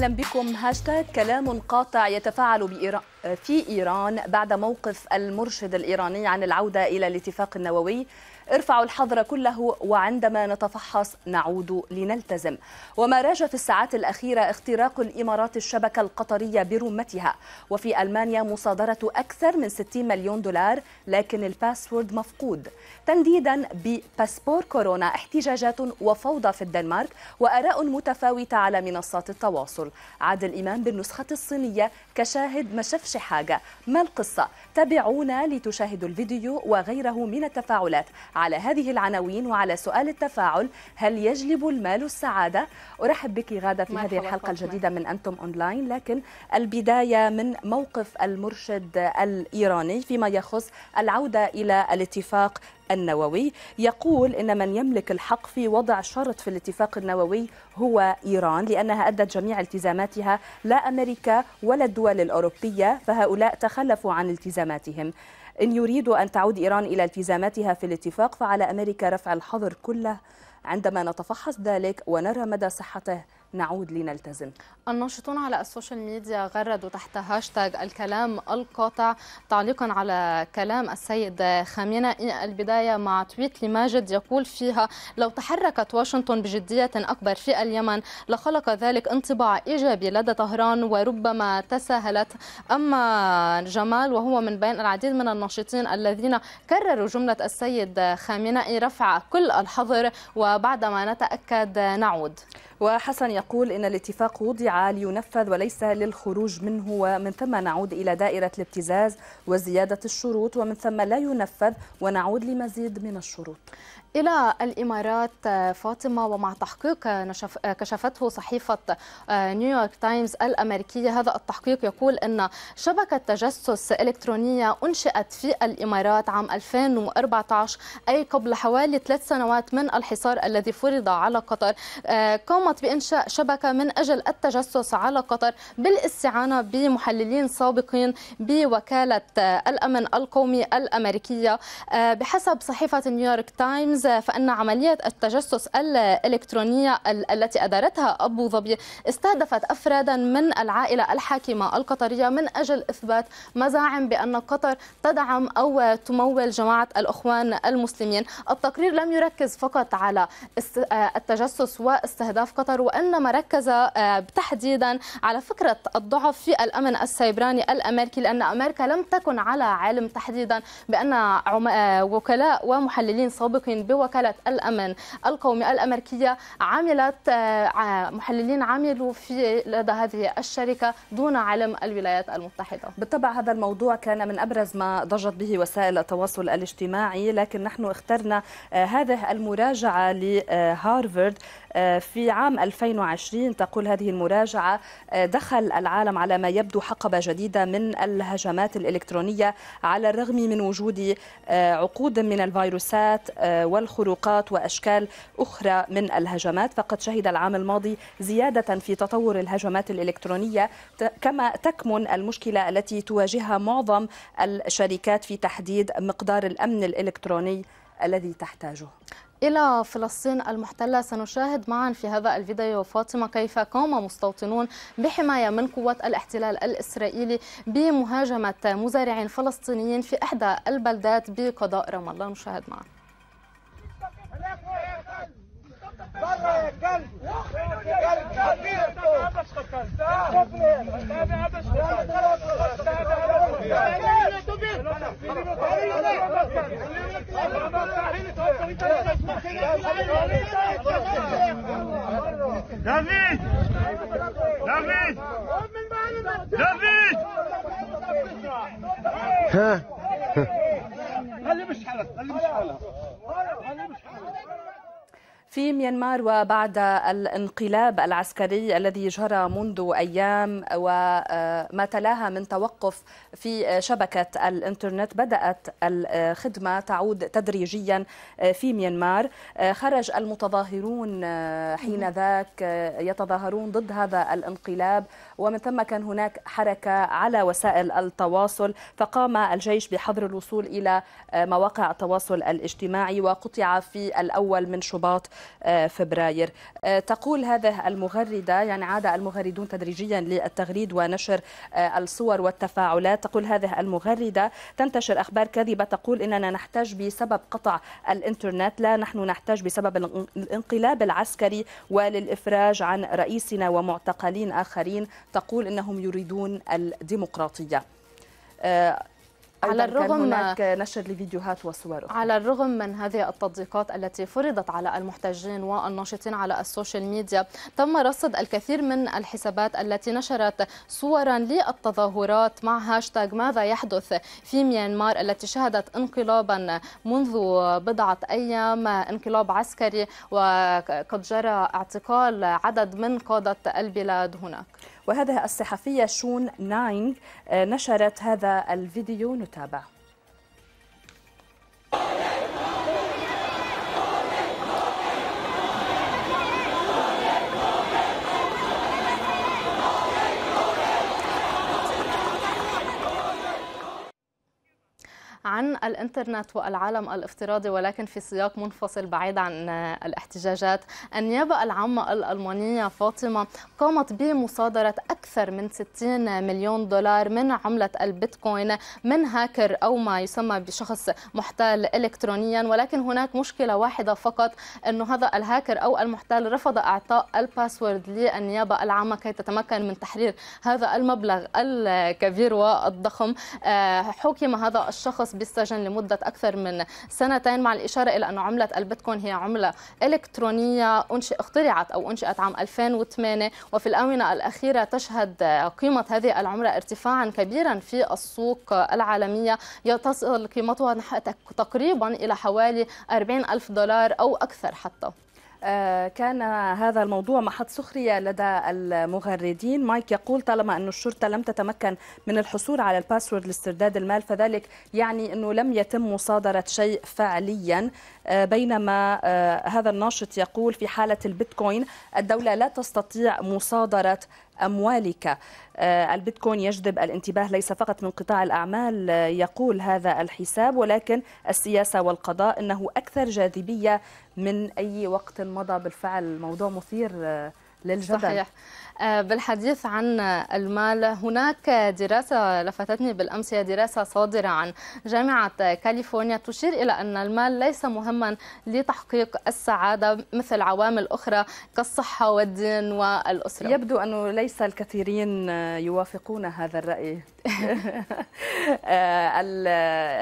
أهلا بكم هاشتاج كلام قاطع يتفاعل في إيران بعد موقف المرشد الإيراني عن العودة إلى الاتفاق النووي ارفعوا الحظر كله وعندما نتفحص نعود لنلتزم وما راج في الساعات الأخيرة اختراق الإمارات الشبكة القطرية برمتها وفي ألمانيا مصادرة أكثر من 60 مليون دولار لكن الباسورد مفقود تنديدا بباسبور كورونا احتجاجات وفوضى في الدنمارك وآراء متفاوتة على منصات التواصل عاد الإمام بالنسخة الصينية كشاهد ما شافش حاجة ما القصة تابعونا لتشاهدوا الفيديو وغيره من التفاعلات على هذه العناوين وعلى سؤال التفاعل هل يجلب المال السعادة؟ أرحب بك غادة في هذه الحلقة الجديدة من أنتم أونلاين لكن البداية من موقف المرشد الإيراني فيما يخص العودة إلى الاتفاق النووي يقول ان من يملك الحق في وضع شرط في الاتفاق النووي هو ايران لانها ادت جميع التزاماتها لا امريكا ولا الدول الاوروبيه فهؤلاء تخلفوا عن التزاماتهم إن يريد أن تعود إيران إلى التزاماتها في الاتفاق فعلى أمريكا رفع الحظر كله عندما نتفحص ذلك ونرى مدى صحته نعود لنلتزم الناشطون على السوشيال ميديا غردوا تحت هاشتاج الكلام القاطع تعليقا على كلام السيد خامنئي البداية مع تويت لماجد يقول فيها لو تحركت واشنطن بجدية أكبر في اليمن لخلق ذلك انطباع إيجابي لدى طهران وربما تساهلت أما جمال وهو من بين العديد من الناشطين الذين كرروا جملة السيد خامنئي رفع كل الحظر وبعدما نتأكد نعود وحسن يقول إن الاتفاق وضع لينفذ وليس للخروج منه ومن ثم نعود إلى دائرة الابتزاز وزيادة الشروط ومن ثم لا ينفذ ونعود لمزيد من الشروط إلى الإمارات فاطمة ومع تحقيق كشفته صحيفة نيويورك آه، تايمز الأمريكية هذا التحقيق يقول أن شبكة تجسس إلكترونية أنشئت في الإمارات عام 2014 أي قبل حوالي ثلاث سنوات من الحصار الذي فرض على قطر آه، قام قامت بإنشاء شبكة من أجل التجسس على قطر بالاستعانة بمحللين سابقين بوكالة الأمن القومي الأمريكية آه، بحسب صحيفة نيويورك تايمز فإن عملية التجسس الإلكترونية التي أدارتها أبو ظبي استهدفت أفرادا من العائلة الحاكمة القطرية من أجل إثبات مزاعم بأن قطر تدعم أو تمول جماعة الأخوان المسلمين التقرير لم يركز فقط على آه، التجسس واستهداف قطر وإنما ركز آه، تحديدا على فكرة الضعف في الأمن السيبراني الأمريكي لأن أمريكا لم تكن على علم تحديدا بأن آه، وكلاء ومحللين سابقين بوكالة الأمن القومي الأمريكية عملت آه، محللين عملوا في لدى هذه الشركة دون علم الولايات المتحدة بالطبع هذا الموضوع كان من أبرز ما ضجت به وسائل التواصل الاجتماعي لكن نحن اخترنا هذه المراجعة لهارفرد في عام عام 2020 تقول هذه المراجعة آه، دخل العالم على ما يبدو حقبة جديدة من الهجمات الإلكترونية على الرغم من وجود آه، عقود من الفيروسات آه، والخروقات وأشكال أخرى من الهجمات فقد شهد العام الماضي زيادة في تطور الهجمات الإلكترونية كما تكمن المشكلة التي تواجهها معظم الشركات في تحديد مقدار الأمن الإلكتروني الذي تحتاجه إلى فلسطين المحتلة سنشاهد معا في هذا الفيديو فاطمة كيف قام مستوطنون بحماية من قوات الاحتلال الإسرائيلي بمهاجمة مزارعين فلسطينيين في إحدى البلدات بقضاء رام الله نشاهد معا David! David! David! David! في ميانمار وبعد الانقلاب العسكري الذي جرى منذ ايام وما آه، تلاها من توقف في آه، شبكه الانترنت بدات الخدمه تعود تدريجيا آه، في ميانمار خرج المتظاهرون حين ذاك يتظاهرون ضد هذا الانقلاب ومن ثم كان هناك حركة على وسائل التواصل فقام الجيش بحظر الوصول إلى آه، مواقع التواصل الاجتماعي وقطع في الأول من شباط آه، فبراير آه، تقول هذه المغردة يعني عاد المغردون تدريجيا للتغريد ونشر الصور والتفاعلات تقول هذه المغردة تنتشر أخبار كاذبة تقول إننا نحتاج بسبب قطع الإنترنت لا نحن نحتاج بسبب الانقلاب العسكري وللإفراج عن رئيسنا ومعتقلين آخرين تقول انهم يريدون الديمقراطيه آه، على الرغم هناك نشر لفيديوهات وصور على الرغم من هذه التضييقات التي فرضت على المحتجين والناشطين على السوشيال ميديا تم رصد الكثير من الحسابات التي نشرت صورا للتظاهرات مع هاشتاغ ماذا يحدث في ميانمار التي شهدت انقلابا منذ بضعة أيام انقلاب عسكري وقد جرى اعتقال عدد من قادة البلاد هناك وهذه الصحفية شون ناينغ آه، نشرت هذا الفيديو نتابعه عن الانترنت والعالم الافتراضي ولكن في سياق منفصل بعيد عن الاحتجاجات النيابة العامة الألمانية فاطمة قامت بمصادرة أكثر من 60 مليون دولار من عملة البيتكوين من هاكر أو ما يسمى بشخص محتال إلكترونيا ولكن هناك مشكلة واحدة فقط أنه هذا الهاكر أو المحتال رفض إعطاء الباسورد للنيابة العامة كي تتمكن من تحرير هذا المبلغ الكبير والضخم آه، حكم هذا الشخص الاشخاص بالسجن لمدة أكثر من سنتين مع الإشارة إلى أن عملة البيتكوين هي عملة إلكترونية أنشئ اخترعت أو أنشئت عام 2008 وفي الآونة الأخيرة تشهد قيمة هذه العملة ارتفاعا كبيرا في السوق العالمية تصل قيمتها تقريبا إلى حوالي 40 ألف دولار أو أكثر حتى آه، كان هذا الموضوع محط سخرية لدى المغردين مايك يقول طالما أن الشرطة لم تتمكن من الحصول على الباسورد لاسترداد المال فذلك يعني أنه لم يتم مصادرة شيء فعليا آه، بينما آه، هذا الناشط يقول في حالة البيتكوين الدولة لا تستطيع مصادرة أموالك آه، البيتكوين يجذب الانتباه ليس فقط من قطاع الأعمال آه، يقول هذا الحساب ولكن السياسة والقضاء أنه أكثر جاذبية من أي وقت مضى بالفعل موضوع مثير آه، للجدل صحيح آه، بالحديث عن المال هناك دراسة لفتتني بالأمس هي دراسة صادرة عن جامعة كاليفورنيا تشير إلى أن المال ليس مهما لتحقيق السعادة مثل عوامل أخرى كالصحة والدين والأسرة يبدو أنه ليس الكثيرين يوافقون هذا الرأي آه،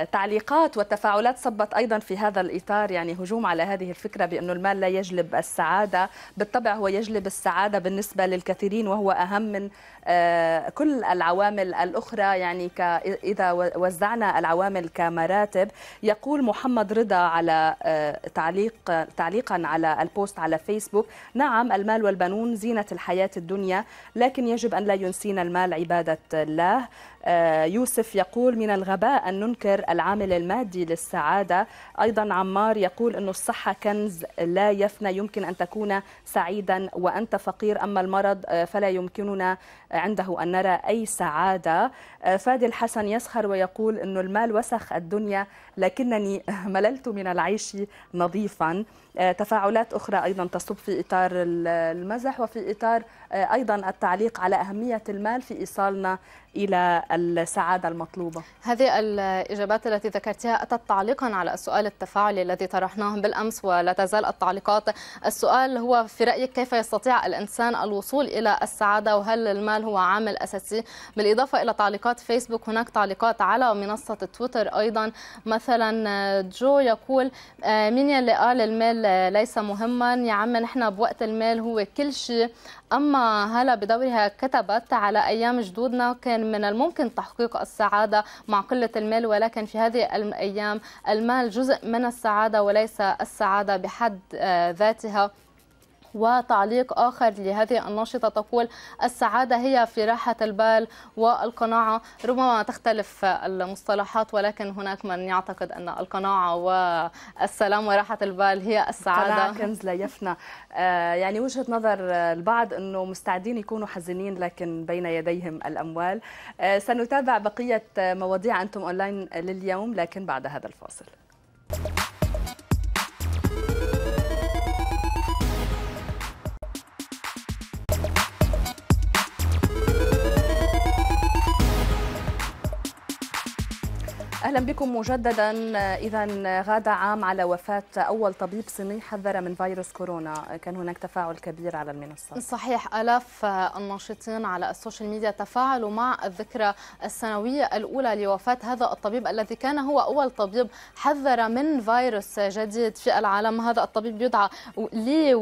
التعليقات والتفاعلات صبت أيضا في هذا الإطار يعني هجوم على هذه الفكرة بأن المال لا يجلب السعادة بالطبع هو يجلب السعادة السعادة بالنسبة للكثيرين وهو أهم من آه، كل العوامل الأخرى يعني إذا وزعنا العوامل كمراتب يقول محمد رضا على آه، تعليق تعليقا على البوست على فيسبوك نعم المال والبنون زينة الحياة الدنيا لكن يجب أن لا ينسينا المال عبادة الله آه، يوسف يقول من الغباء أن ننكر العامل المادي للسعادة أيضا عمار يقول أن الصحة كنز لا يفنى يمكن أن تكون سعيدا وأنت فقير أما المرض آه، فلا يمكننا عنده أن نرى أي سعادة آه، فادي الحسن يسخر ويقول أن المال وسخ الدنيا لكنني مللت من العيش نظيفا تفاعلات أخرى أيضا تصب في إطار المزح وفي إطار أيضا التعليق على أهمية المال في إيصالنا إلى السعادة المطلوبة هذه الإجابات التي ذكرتها أتت تعليقا على السؤال التفاعلي الذي طرحناه بالأمس ولا تزال التعليقات السؤال هو في رأيك كيف يستطيع الإنسان الوصول إلى السعادة وهل المال هو عامل أساسي بالإضافة إلى تعليقات فيسبوك هناك تعليقات على منصة تويتر أيضا مثلا جو يقول آه، مين يلي قال المال آه، ليس مهما يا عم نحن بوقت المال هو كل شيء أما هلا بدورها كتبت على أيام جدودنا كان كان من الممكن تحقيق السعادة مع قلة المال ولكن في هذه الأيام المال جزء من السعادة وليس السعادة بحد آه، ذاتها وتعليق آخر لهذه الناشطة تقول السعادة هي في راحة البال والقناعة ربما تختلف المصطلحات ولكن هناك من يعتقد أن القناعة والسلام وراحة البال هي السعادة كنز لا يفنى آه، يعني وجهة نظر البعض أنه مستعدين يكونوا حزينين لكن بين يديهم الأموال آه، سنتابع بقية مواضيع أنتم أونلاين لليوم لكن بعد هذا الفاصل اهلا بكم مجددا اذا غاد عام على وفاه اول طبيب صيني حذر من فيروس كورونا كان هناك تفاعل كبير على المنصه صحيح الاف الناشطين على السوشيال ميديا تفاعلوا مع الذكرى السنويه الاولى لوفاه هذا الطبيب الذي كان هو اول طبيب حذر من فيروس جديد في العالم هذا الطبيب يدعى لي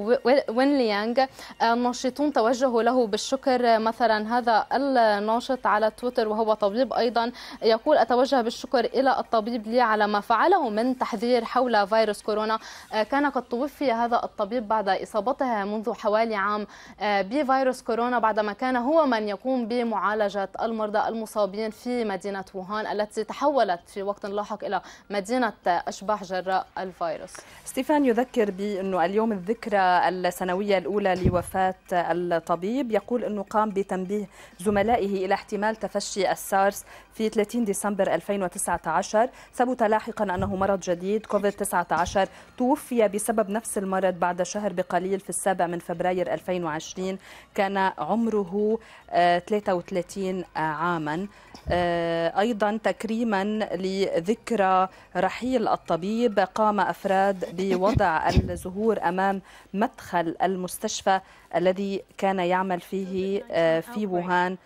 وين ليانغ الناشطون توجهوا له بالشكر مثلا هذا الناشط على تويتر وهو طبيب ايضا يقول اتوجه بالشكر إلى الطبيب لي على ما فعله من تحذير حول فيروس كورونا آه، كان قد توفي هذا الطبيب بعد إصابته منذ حوالي عام آه، بفيروس كورونا بعدما كان هو من يقوم بمعالجة المرضى المصابين في مدينة ووهان التي تحولت في وقت لاحق إلى مدينة أشباح جراء الفيروس ستيفان يذكر بأنه اليوم الذكرى السنوية الأولى لوفاة الطبيب يقول أنه قام بتنبيه زملائه إلى احتمال تفشي السارس في 30 ديسمبر 2019 19 ثبت لاحقا أنه مرض جديد كوفيد-19 توفي بسبب نفس المرض بعد شهر بقليل في السابع من فبراير 2020 كان عمره 33 آه، عاما آه، أيضا تكريما لذكرى رحيل الطبيب قام أفراد بوضع الزهور أمام مدخل المستشفى الذي كان يعمل فيه آه، في ووهان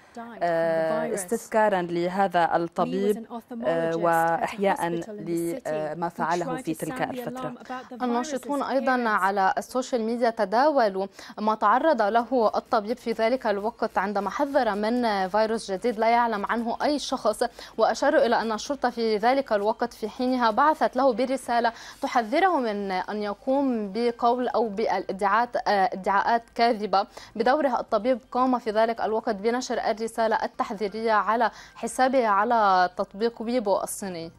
استذكارا لهذا الطبيب و وإحياء لما آه، فعله في تلك الفترة الناشطون أيضا على السوشيال ميديا تداولوا ما تعرض له الطبيب في ذلك الوقت عندما حذر من فيروس جديد لا يعلم عنه أي شخص وأشاروا إلى أن الشرطة في ذلك الوقت في حينها بعثت له برسالة تحذره من أن يقوم بقول أو بالادعاءات آه، ادعاءات كاذبة بدوره الطبيب قام في ذلك الوقت بنشر الرسالة التحذيرية على حسابه على تطبيق ويبو السنة؟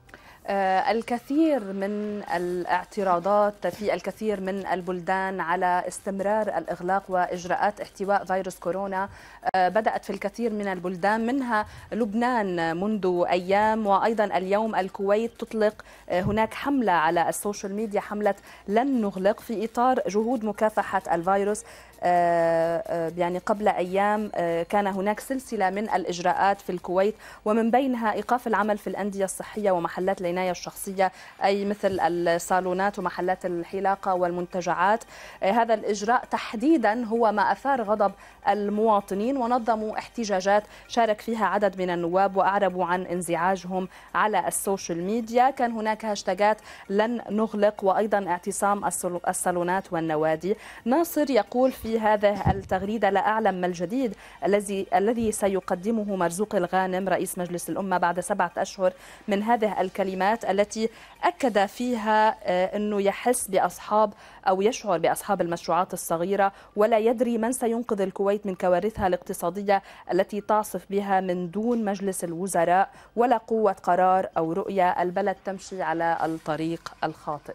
آه، الكثير من الاعتراضات في الكثير من البلدان على استمرار الاغلاق واجراءات احتواء فيروس كورونا آه، بدات في الكثير من البلدان منها لبنان منذ ايام وايضا اليوم الكويت تطلق آه، هناك حمله على السوشيال ميديا حمله لن نغلق في اطار جهود مكافحه الفيروس آه، آه، يعني قبل أيام آه، كان هناك سلسلة من الإجراءات في الكويت ومن بينها إيقاف العمل في الأندية الصحية ومحلات العناية الشخصية أي مثل الصالونات ومحلات الحلاقة والمنتجعات هذا الإجراء تحديدا هو ما أثار غضب المواطنين ونظموا احتجاجات شارك فيها عدد من النواب وأعربوا عن انزعاجهم على السوشيال ميديا كان هناك هاشتاجات لن نغلق وأيضا اعتصام الصالونات والنوادي ناصر يقول في في هذه التغريدة لا أعلم ما الجديد الذي الذي سيقدمه مرزوق الغانم رئيس مجلس الأمة بعد سبعة أشهر من هذه الكلمات التي أكد فيها آه، أنه يحس بأصحاب أو يشعر بأصحاب المشروعات الصغيرة ولا يدري من سينقذ الكويت من كوارثها الاقتصادية التي تعصف بها من دون مجلس الوزراء ولا قوة قرار أو رؤية البلد تمشي على الطريق الخاطئ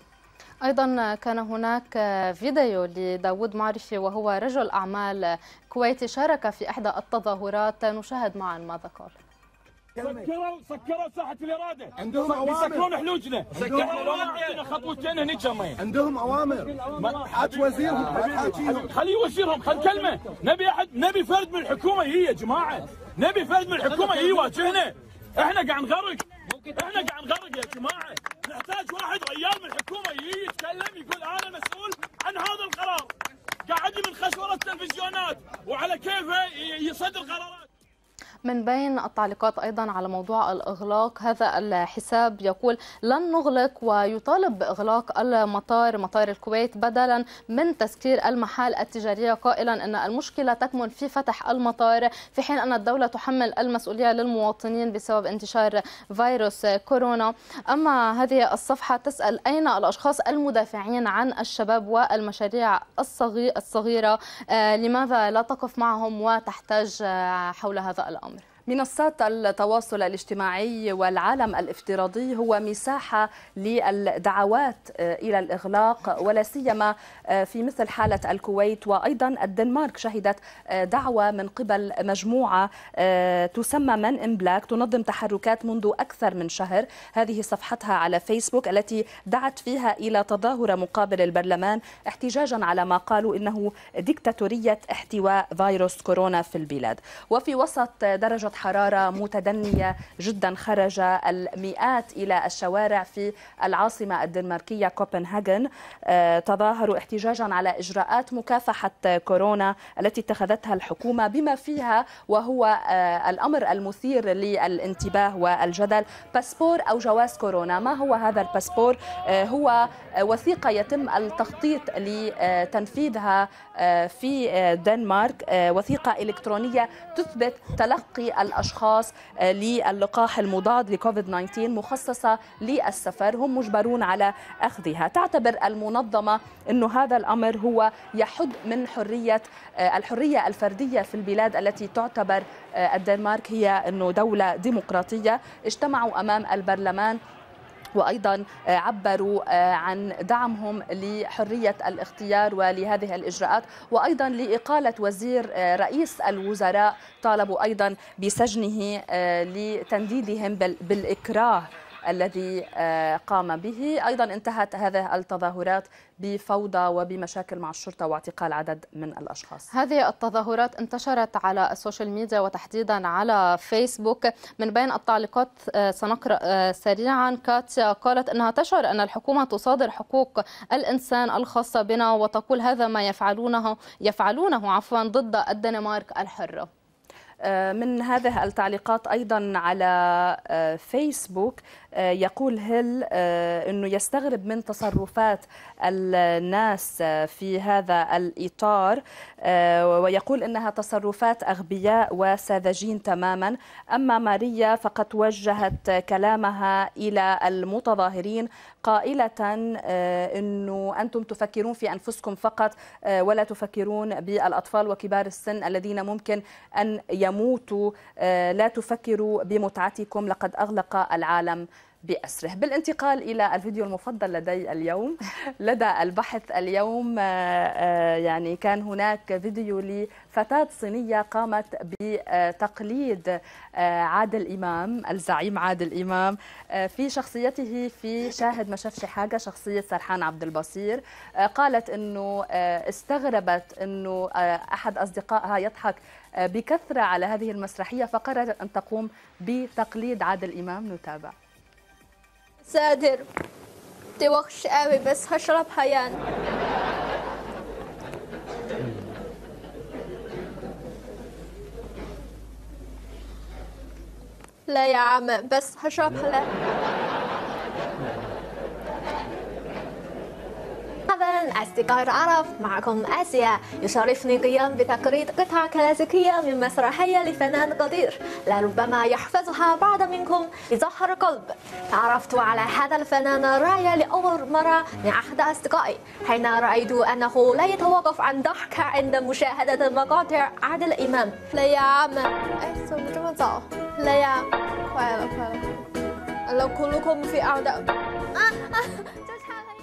أيضا كان هناك فيديو لداود معرفي وهو رجل أعمال كويتي شارك في إحدى التظاهرات نشاهد معا ماذا قال سكروا سكروا ساحه الاراده عندهم اوامر يسكرون حلوجنا سكروا خطوتين هنا جمعين عندهم اوامر حاج وزيرهم حاجيهم وزيرهم خل كلمه نبي احد نبي فرد من الحكومه هي يا جماعه نبي فرد من الحكومه هي يواجهنا احنا قاعد نغرق احنا قاعد نغرق يا جماعه نحتاج واحد ريال من الحكومه يجي يتكلم يقول انا مسؤول عن هذا القرار قاعد من خشوره التلفزيونات وعلى كيفه يصدر قرارات من بين التعليقات أيضا على موضوع الإغلاق هذا الحساب يقول لن نغلق ويطالب بإغلاق المطار مطار الكويت بدلا من تسكير المحال التجارية قائلا أن المشكلة تكمن في فتح المطار في حين أن الدولة تحمل المسؤولية للمواطنين بسبب انتشار فيروس كورونا أما هذه الصفحة تسأل أين الأشخاص المدافعين عن الشباب والمشاريع الصغيرة آه، لماذا لا تقف معهم وتحتاج آه، حول هذا الأمر منصات التواصل الاجتماعي والعالم الافتراضي هو مساحة للدعوات آه، إلى الإغلاق ولا سيما آه، في مثل حالة الكويت وأيضا الدنمارك شهدت آه، دعوة من قبل مجموعة تسمى من إن بلاك تنظم تحركات منذ أكثر من شهر هذه صفحتها على فيسبوك التي دعت فيها إلى تظاهرة مقابل البرلمان احتجاجا على ما قالوا إنه ديكتاتورية احتواء فيروس كورونا في البلاد وفي وسط درجة حرارة متدنية جدا خرج المئات إلى الشوارع في العاصمة الدنماركية كوبنهاجن آه، تظاهروا احتجاجا على إجراءات مكافحة كورونا التي اتخذتها الحكومة بما فيها وهو آه، الأمر المثير للانتباه والجدل باسبور أو جواز كورونا ما هو هذا الباسبور آه، هو وثيقة يتم التخطيط لتنفيذها في دنمارك وثيقة إلكترونية تثبت تلقي الأشخاص آه، للقاح المضاد لكوفيد 19 مخصصة للسفر هم مجبرون على أخذها تعتبر المنظمة انه هذا الأمر هو يحد من حرية آه، الحرية الفردية في البلاد التي تعتبر آه، الدنمارك هي أنه دولة ديمقراطية اجتمعوا أمام البرلمان وأيضا آه، عبروا آه، عن دعمهم لحرية الاختيار ولهذه الإجراءات وأيضا لإقالة وزير آه، رئيس الوزراء طالبوا أيضا بسجنه لتنديدهم بالإكراه الذي آه، قام به أيضا انتهت هذه التظاهرات بفوضى وبمشاكل مع الشرطة واعتقال عدد من الأشخاص هذه التظاهرات انتشرت على السوشيال ميديا وتحديدا على فيسبوك من بين التعليقات آه، سنقرأ آه، سريعا كاتيا قالت أنها تشعر أن الحكومة تصادر حقوق الإنسان الخاصة بنا وتقول هذا ما يفعلونه يفعلونه عفوا ضد الدنمارك الحرة من هذه التعليقات ايضا على فيسبوك آه، يقول هيل آه، أنه يستغرب من تصرفات الناس آه، في هذا الإطار ويقول أنها تصرفات أغبياء وساذجين تماما أما ماريا فقد وجهت كلامها إلى المتظاهرين قائلة أنه أنتم تفكرون في أنفسكم فقط ولا تفكرون بالأطفال وكبار السن الذين ممكن أن يموتوا لا تفكروا بمتعتكم لقد أغلق العالم بأسره بالانتقال إلى الفيديو المفضل لدي اليوم لدى البحث اليوم آه، آه، يعني كان هناك فيديو لفتاة صينية قامت بتقليد آه، عادل إمام الزعيم عادل إمام في شخصيته في شاهد ما شافش حاجة شخصية سرحان عبد البصير قالت أنه استغربت أنه أحد أصدقائها يضحك بكثرة على هذه المسرحية فقررت أن تقوم بتقليد عادل إمام نتابع سادر دي وخش قوي بس هشربها يعني لا يا عم بس هشربها لا أصدقاء العرب معكم آسيا يشرفني قيام بتقريد قطعة كلاسيكية من مسرحية لفنان قدير لربما يحفظها بعض منكم بظهر قلب تعرفت على هذا الفنان الرائع لأول مرة من أحد أصدقائي حين رأيت أنه لا يتوقف عن ضحك عند مشاهدة مقاطع عادل إمام لا يا عم إيه، لا يا لو كلكم في أعداء آه، آه.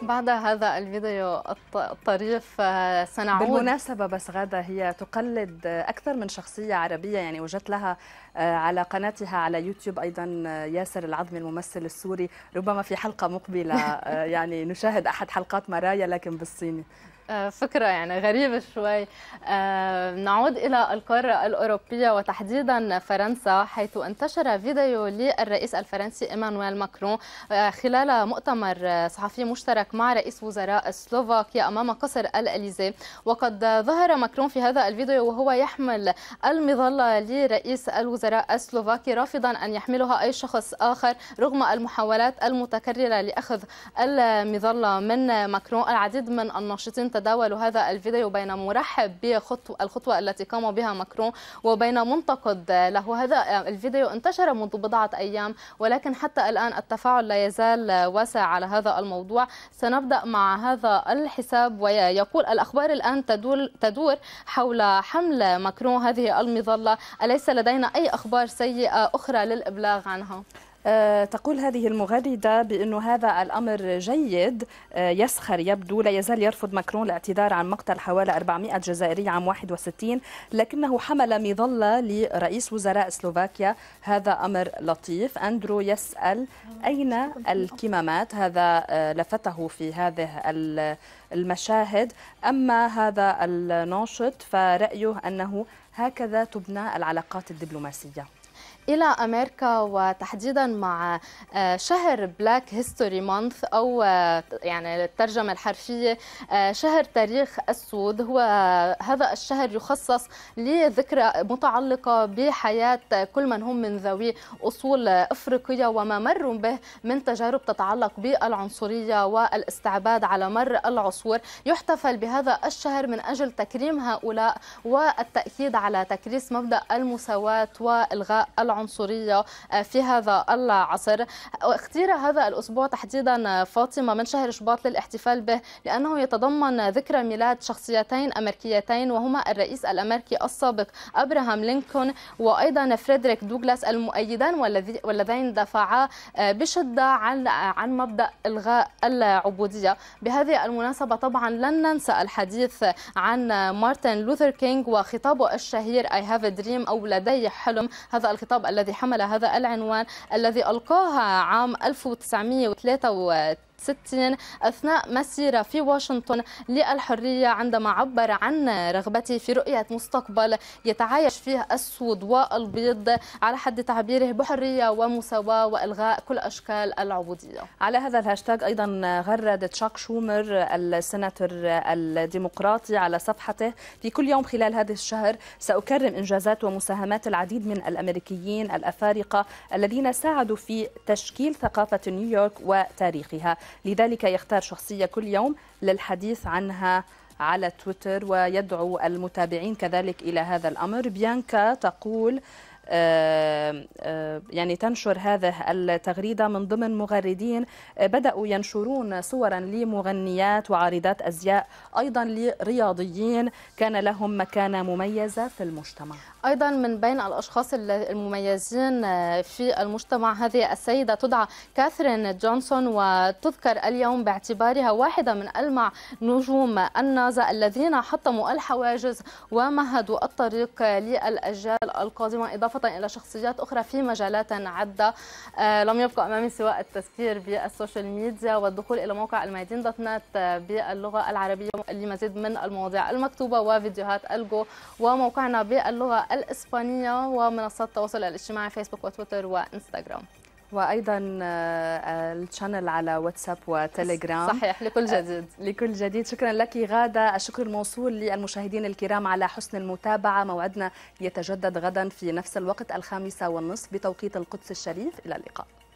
بعد هذا الفيديو الطريف آه، سنعود بالمناسبة بس غادة هي تقلد أكثر من شخصية عربية يعني وجدت لها آه، على قناتها على يوتيوب أيضا آه، ياسر العظمي الممثل السوري ربما في حلقة مقبلة يعني نشاهد أحد حلقات مرايا لكن بالصيني آه، فكرة يعني غريبة شوي آه، نعود إلى القارة الأوروبية وتحديدا فرنسا حيث انتشر فيديو للرئيس الفرنسي إيمانويل ماكرون آه، خلال مؤتمر صحفي مشترك مع رئيس وزراء سلوفاكيا أمام قصر الأليزي وقد ظهر ماكرون في هذا الفيديو وهو يحمل المظلة لرئيس الوزراء السلوفاكي رافضا أن يحملها أي شخص آخر رغم المحاولات المتكررة لأخذ المظلة من ماكرون العديد من الناشطين يتداول هذا الفيديو بين مرحب بالخطوة التي قام بها ماكرون وبين منتقد له هذا الفيديو انتشر منذ بضعة أيام ولكن حتى الآن التفاعل لا يزال واسع على هذا الموضوع سنبدأ مع هذا الحساب ويقول الأخبار الآن تدور, تدور حول حمل ماكرون هذه المظلة أليس لدينا أي أخبار سيئة أخرى للإبلاغ عنها؟ آه، تقول هذه المغردة بأن هذا الأمر جيد آه، يسخر يبدو لا يزال يرفض ماكرون الاعتذار عن مقتل حوالي 400 جزائري عام 61 لكنه حمل مظلة لرئيس وزراء سلوفاكيا هذا أمر لطيف أندرو يسأل أين الكمامات هذا آه، لفته في هذه المشاهد أما هذا الناشط فرأيه أنه هكذا تبنى العلاقات الدبلوماسية إلى أمريكا وتحديدا مع آه، شهر بلاك هيستوري مانث أو آه، يعني الترجمة الحرفية آه، شهر تاريخ السود هو هذا الشهر يخصص لذكرى متعلقة بحياة كل من هم من ذوي أصول أفريقية وما مروا به من تجارب تتعلق بالعنصرية والاستعباد على مر العصور يحتفل بهذا الشهر من أجل تكريم هؤلاء والتأكيد على تكريس مبدأ المساواة وإلغاء العنصرية العنصرية آه، في هذا العصر اختير هذا الأسبوع تحديدا آه، فاطمة من شهر شباط للاحتفال به لأنه يتضمن ذكرى ميلاد شخصيتين أمريكيتين وهما الرئيس الأمريكي السابق أبراهام لينكولن وأيضا فريدريك دوغلاس المؤيدان واللذين دفعا آه، بشدة عن عن مبدأ إلغاء العبودية بهذه المناسبة طبعا لن ننسى الحديث عن مارتن لوثر كينغ وخطابه الشهير I have a dream أو لدي حلم هذا الخطاب الذي حمل هذا العنوان الذي ألقاها عام 1903 60 أثناء مسيره في واشنطن للحرية عندما عبر عن رغبته في رؤية مستقبل يتعايش فيه السود والبيض على حد تعبيره بحرية ومساواة وإلغاء كل أشكال العبودية على هذا الهاشتاج أيضا غرد تشاك شومر السناتور الديمقراطي على صفحته في كل يوم خلال هذا الشهر سأكرم إنجازات ومساهمات العديد من الأمريكيين الأفارقة الذين ساعدوا في تشكيل ثقافة نيويورك وتاريخها لذلك يختار شخصية كل يوم للحديث عنها على تويتر ويدعو المتابعين كذلك إلى هذا الأمر بيانكا تقول آه، آه، يعني تنشر هذه التغريدة من ضمن مغردين آه، بدأوا ينشرون صورا لمغنيات وعارضات أزياء أيضا لرياضيين كان لهم مكانة مميزة في المجتمع أيضا من بين الأشخاص المميزين في المجتمع هذه السيدة تدعى كاثرين جونسون وتذكر اليوم باعتبارها واحدة من ألمع نجوم النازة الذين حطموا الحواجز ومهدوا الطريق للأجيال القادمة إضافة إضافة إلى شخصيات أخرى في مجالات عدة آه، لم يبقى أمامي سوى التذكير بالسوشيال ميديا والدخول إلى موقع الميادين دوت نت آه، باللغة العربية لمزيد من المواضيع المكتوبة وفيديوهات الجو وموقعنا باللغة الإسبانية ومنصات التواصل الاجتماعي فيسبوك وتويتر وإنستغرام وايضا آه، الشانل على واتساب وتليجرام صحيح لكل آه، جديد لكل جديد شكرا لك غاده الشكر الموصول للمشاهدين الكرام على حسن المتابعه موعدنا يتجدد غدا في نفس الوقت الخامسه والنصف بتوقيت القدس الشريف الى اللقاء